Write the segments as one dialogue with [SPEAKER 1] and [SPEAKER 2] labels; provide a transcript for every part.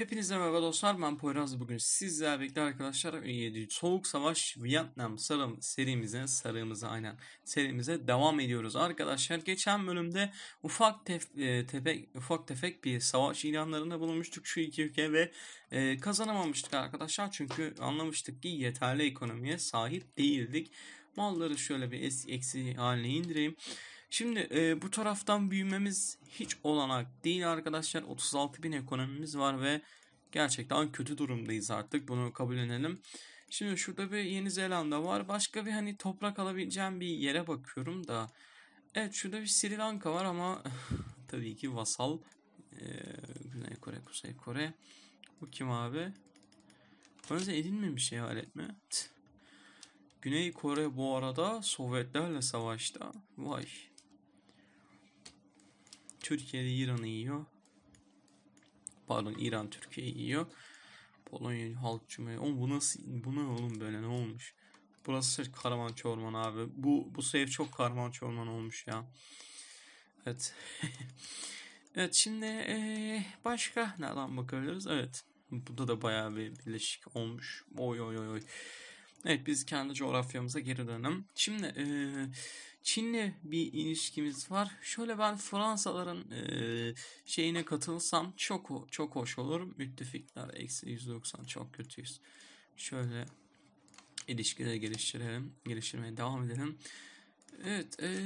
[SPEAKER 1] Hepinize merhaba dostlar ben Poyraz bugün sizlerle birlikte arkadaşlar e, Soğuk Savaş Vietnam sarım serimize sarığımıza aynen serimize devam ediyoruz arkadaşlar geçen bölümde ufak tef, e, tefek ufak tefek bir savaş ilanlarında bulunmuştuk şu iki ülke ve e, kazanamamıştık arkadaşlar çünkü anlamıştık ki yeterli ekonomiye sahip değildik malları şöyle bir eksi, eksi haline indireyim Şimdi e, bu taraftan büyümemiz hiç olanak değil arkadaşlar. 36 bin ekonomimiz var ve gerçekten kötü durumdayız artık. Bunu kabullenelim. Şimdi şurada bir Yeni Zelanda var. Başka bir hani toprak alabileceğim bir yere bakıyorum da. Evet şurada bir Sri Lanka var ama tabii ki vasal. Ee, Güney Kore, Kuzey Kore. Bu kim abi? Önce edinmemiş ya aletme. Güney Kore bu arada Sovyetlerle savaşta. Vay. Türkiye'de İran'ı yiyor. Pardon İran Türkiye'yi yiyor. Polonya Halk Cumhuriyeti. Oğlum bu nasıl bu ne oğlum böyle ne olmuş? Burası sırf şey karman çorman abi. Bu bu sev çok karman çorman olmuş ya. Evet. evet şimdi ee, başka neden bakabiliriz? Evet. Burada da bayağı bir birleşik olmuş. Oy oy oy oy. Evet biz kendi coğrafyamıza geri dönelim. Şimdi ee, Çin'le bir ilişkimiz var. Şöyle ben Fransaların e, şeyine katılsam çok çok hoş olur. Müttefikler eksi 190 çok kötüyüz. Şöyle ilişkileri geliştirelim. Geliştirmeye devam edelim. Evet. E,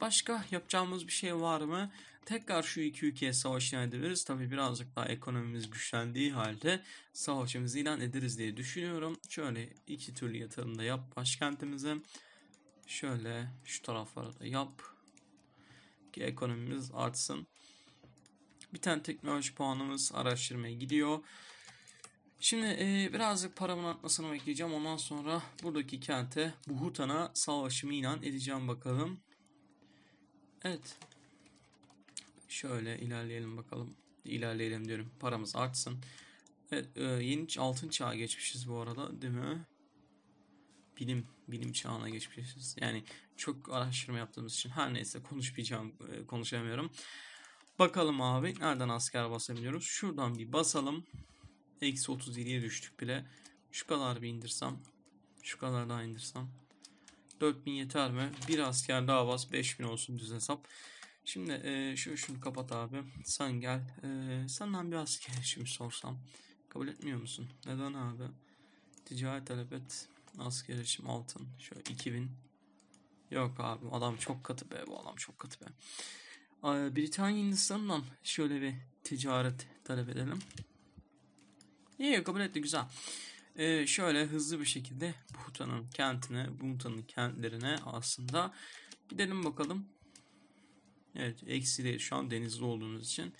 [SPEAKER 1] başka yapacağımız bir şey var mı? Tekrar şu iki ülkeye savaş ilan ederiz. Tabi birazcık daha ekonomimiz güçlendiği halde savaşımızı ilan ederiz diye düşünüyorum. Şöyle iki türlü yatırım da yap başkentimize. Şöyle şu taraflara da yap. Ki ekonomimiz artsın. Bir tane teknoloji puanımız araştırmaya gidiyor. Şimdi e, birazcık paramın artmasını bekleyeceğim. Ondan sonra buradaki kente Buhutan'a savaşımı ilan edeceğim bakalım. Evet. Şöyle ilerleyelim bakalım. İlerleyelim diyorum. Paramız artsın. Evet, e, yeni altın çağı geçmişiz bu arada değil mi? bilim bilim çağına geçmişiz. Yani çok araştırma yaptığımız için her neyse konuşmayacağım e, konuşamıyorum. Bakalım abi nereden asker basabiliyoruz? Şuradan bir basalım. Eksi 37'ye düştük bile. Şu kadar bir indirsem. Şu kadar daha indirsem. 4000 yeter mi? Bir asker daha bas 5000 olsun düz hesap. Şimdi e, şu şunu kapat abi. Sen gel. E, senden bir asker şimdi sorsam. Kabul etmiyor musun? Neden abi? Ticaret talep et. Asker için altın. Şöyle 2000. Yok abi adam çok katı be bu adam çok katı be. Ee, Britanya Hindistan'dan şöyle bir ticaret talep edelim. İyi kabul etti güzel. Ee, şöyle hızlı bir şekilde Bhutan'ın kentine, Bhutan'ın kentlerine aslında gidelim bakalım. Evet eksi değil şu an denizli olduğumuz için.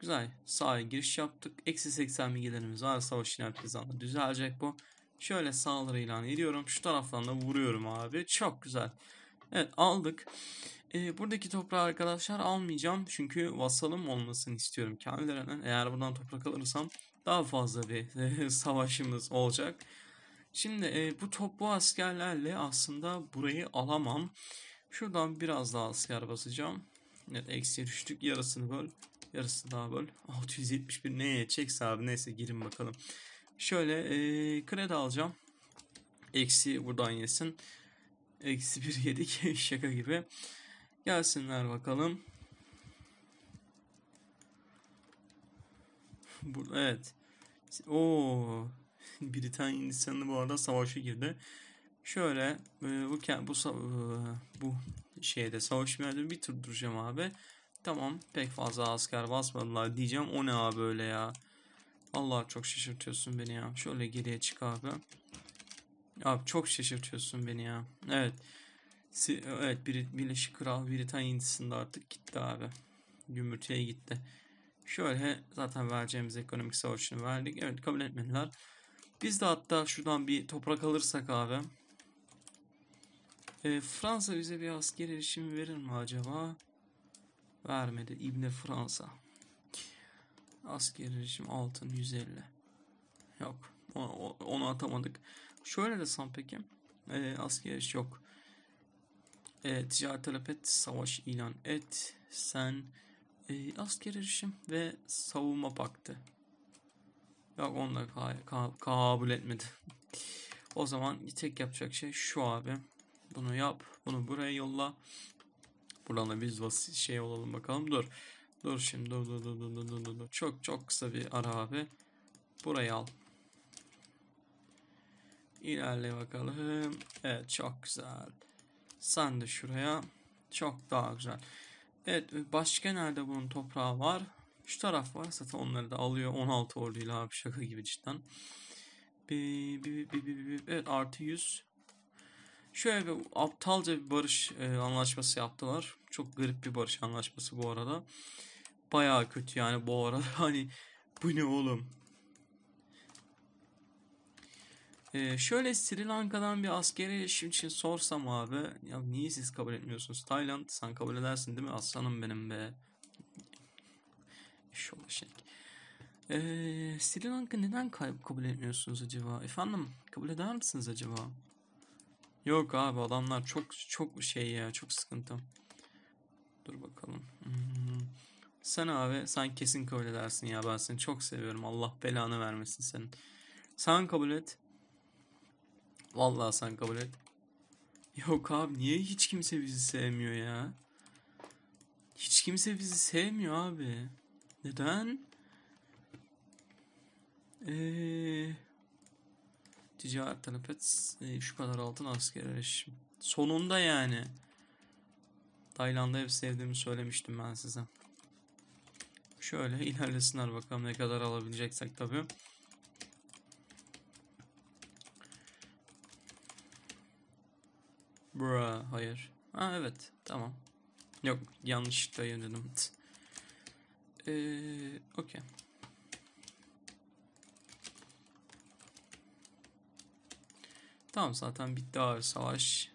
[SPEAKER 1] Güzel sahaya giriş yaptık. Eksi 80 bilgilerimiz var. Savaşın herkes düzelecek bu. Şöyle saldırı ilan ediyorum. Şu taraftan da vuruyorum abi. Çok güzel. Evet aldık. E, buradaki toprağı arkadaşlar almayacağım. Çünkü vasalım olmasını istiyorum kendilerine. Eğer buradan toprak alırsam daha fazla bir e, savaşımız olacak. Şimdi e, bu toplu askerlerle aslında burayı alamam. Şuradan biraz daha asker basacağım. Evet eksiye düştük. Yarısını böl. Yarısını daha böl. 671 neye çekse abi neyse girin bakalım. Şöyle e, kredi alacağım. Eksi buradan yesin. Eksi bir yedik. Şaka gibi. Gelsinler bakalım. Burada evet. O Britanya Hindistan'ı bu arada savaşa girdi. Şöyle bu bu bu şeyde savaş merdiveni bir tur duracağım abi. Tamam pek fazla asker basmadılar diyeceğim. O ne abi böyle ya? Allah çok şaşırtıyorsun beni ya. Şöyle geriye çık abi. Abi çok şaşırtıyorsun beni ya. Evet. Si evet Birleşik Kral Britanya Hindisinde artık gitti abi. Gümrütüye gitti. Şöyle zaten vereceğimiz ekonomik savaşını verdik. Evet kabul etmediler. Biz de hatta şuradan bir toprak alırsak abi. E, Fransa bize bir asker erişimi verir mi acaba? Vermedi İbne Fransa. Askeri rejim altın 150. Yok. Onu, atamadık. Şöyle de san peki. E, askeri yok. E, ticaret talep et. Savaş ilan et. Sen e, askeri rejim ve savunma paktı. Yok onu da ka- ka- kabul etmedi. o zaman tek yapacak şey şu abi. Bunu yap. Bunu buraya yolla. Buradan da biz şey olalım bakalım. Dur. Dur şimdi dur dur dur dur dur dur. dur Çok çok kısa bir ara abi. Burayı al. İlerle bakalım. Evet çok güzel. Sen de şuraya. Çok daha güzel. Evet başka nerede bunun toprağı var? Şu taraf var zaten onları da alıyor. 16 orduyla abi şaka gibi cidden. Bir, bir, bir, bir, bir. Evet artı 100. Şöyle bir aptalca bir barış e, anlaşması yaptılar. Çok garip bir barış anlaşması bu arada. Baya kötü yani bu arada. Hani bu ne oğlum? Ee, şöyle Sri Lanka'dan bir askeri işim için sorsam abi. Ya niye siz kabul etmiyorsunuz? Tayland sen kabul edersin değil mi? Aslanım benim be. Şöyle şey. Ee, Sri Lanka neden kabul etmiyorsunuz acaba? Efendim kabul eder misiniz acaba? Yok abi adamlar çok çok şey ya çok sıkıntı. Dur bakalım. Hmm. Sen abi sen kesin kabul edersin ya ben seni çok seviyorum. Allah belanı vermesin senin. Sen kabul et. Vallahi sen kabul et. Yok abi niye hiç kimse bizi sevmiyor ya? Hiç kimse bizi sevmiyor abi. Neden? Eee... Ticaret tanıp et. Ee, şu kadar altın asker Sonunda yani. Tayland'ı hep sevdiğimi söylemiştim ben size. Şöyle ilerlesinler bakalım ne kadar alabileceksek tabii. Bra, hayır. Ha evet, tamam. Yok, yanlışlıkla dedim. Eee, okey. Tamam zaten bitti abi savaş.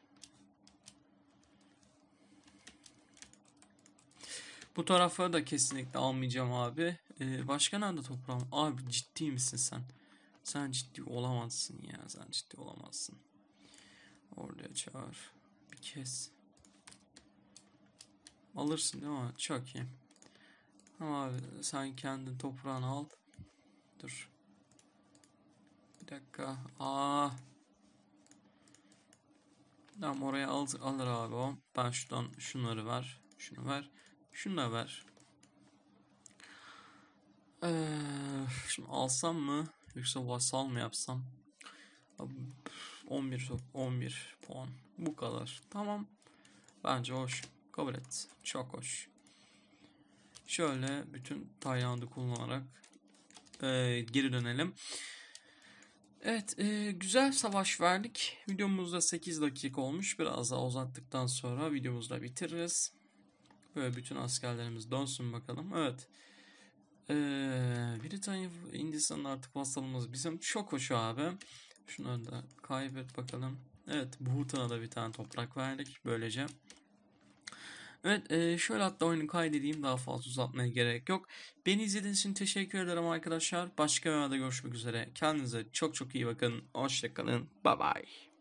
[SPEAKER 1] Bu tarafları da kesinlikle almayacağım abi. Ee, başka nerede toprağım? Abi ciddi misin sen? Sen ciddi olamazsın ya. Sen ciddi olamazsın. Orada çağır. Bir kes. Alırsın değil mi? Çok iyi. Ama abi sen kendin toprağını al. Dur. Bir dakika. Aa. Tamam oraya al, alır abi o. Ben şuradan şunları ver. Şunu ver. Şunu da ver. Ee, şimdi alsam mı? Yoksa vasal mı yapsam? 11 11 puan. Bu kadar. Tamam. Bence hoş. Kabul et. Çok hoş. Şöyle bütün Tayland'ı kullanarak e, geri dönelim. Evet e, güzel savaş verdik. Videomuzda 8 dakika olmuş. Biraz daha uzattıktan sonra videomuzda bitiririz. Böyle bütün askerlerimiz dönsün bakalım. Evet. Ee, Britanya Hindistan'ın artık vasalımız bizim. Çok hoş abi. Şunları da kaybet bakalım. Evet Bhutan'a da bir tane toprak verdik böylece. Evet e, şöyle hatta oyunu kaydedeyim daha fazla uzatmaya gerek yok. Beni izlediğiniz için teşekkür ederim arkadaşlar. Başka bir yerde görüşmek üzere. Kendinize çok çok iyi bakın. Hoşçakalın. Bye bye.